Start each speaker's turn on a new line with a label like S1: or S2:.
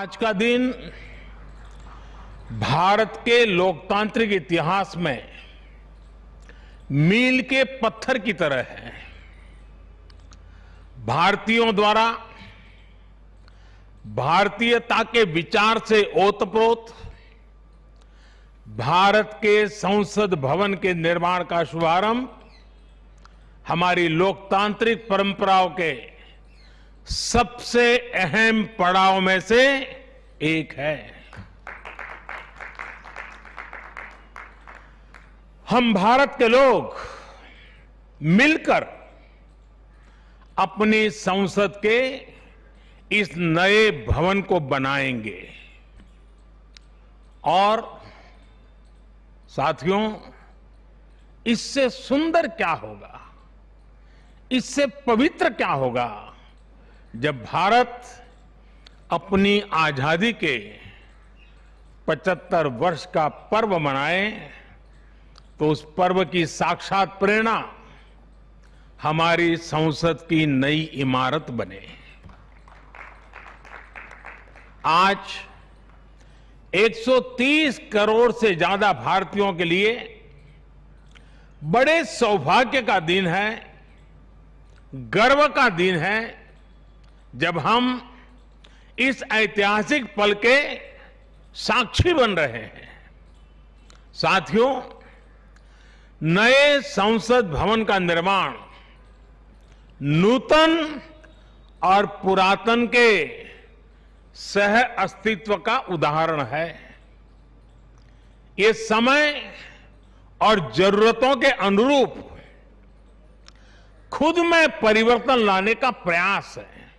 S1: आज का दिन भारत के लोकतांत्रिक इतिहास में मील के पत्थर की तरह है भारतीयों द्वारा भारतीयता के विचार से ओतप्रोत भारत के संसद भवन के निर्माण का शुभारंभ हमारी लोकतांत्रिक परंपराओं के सबसे अहम पड़ाव में से एक है हम भारत के लोग मिलकर अपनी संसद के इस नए भवन को बनाएंगे और साथियों इससे सुंदर क्या होगा इससे पवित्र क्या होगा जब भारत अपनी आजादी के 75 वर्ष का पर्व मनाए तो उस पर्व की साक्षात प्रेरणा हमारी संसद की नई इमारत बने आज 130 करोड़ से ज्यादा भारतीयों के लिए बड़े सौभाग्य का दिन है गर्व का दिन है जब हम इस ऐतिहासिक पल के साक्षी बन रहे हैं साथियों नए संसद भवन का निर्माण नूतन और पुरातन के सह अस्तित्व का उदाहरण है ये समय और जरूरतों के अनुरूप खुद में परिवर्तन लाने का प्रयास है